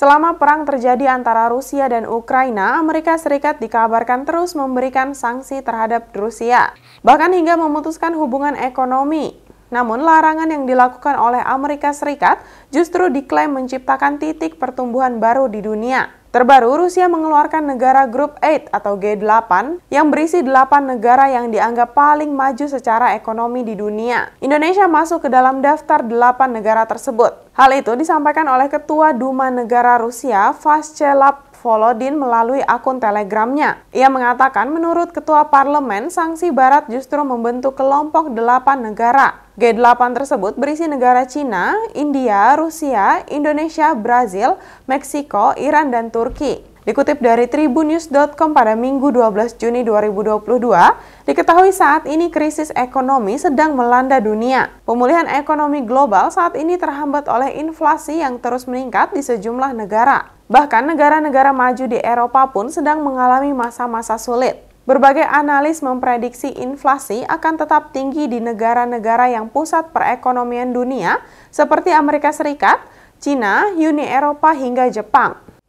Selama perang terjadi antara Rusia dan Ukraina, Amerika Serikat dikabarkan terus memberikan sanksi terhadap Rusia, bahkan hingga memutuskan hubungan ekonomi. Namun, larangan yang dilakukan oleh Amerika Serikat justru diklaim menciptakan titik pertumbuhan baru di dunia. Terbaru, Rusia mengeluarkan negara Grup 8 atau G8 yang berisi 8 negara yang dianggap paling maju secara ekonomi di dunia. Indonesia masuk ke dalam daftar 8 negara tersebut. Hal itu disampaikan oleh Ketua Duma Negara Rusia Vaschelab Volodin melalui akun telegramnya. Ia mengatakan menurut Ketua Parlemen, sanksi Barat justru membentuk kelompok delapan negara. G8 tersebut berisi negara Cina, India, Rusia, Indonesia, Brazil, Meksiko, Iran, dan Turki. Dikutip dari tribunews.com pada Minggu 12 Juni 2022, diketahui saat ini krisis ekonomi sedang melanda dunia. Pemulihan ekonomi global saat ini terhambat oleh inflasi yang terus meningkat di sejumlah negara. Bahkan negara-negara maju di Eropa pun sedang mengalami masa-masa sulit. Berbagai analis memprediksi inflasi akan tetap tinggi di negara-negara yang pusat perekonomian dunia seperti Amerika Serikat, Cina, Uni Eropa hingga Jepang.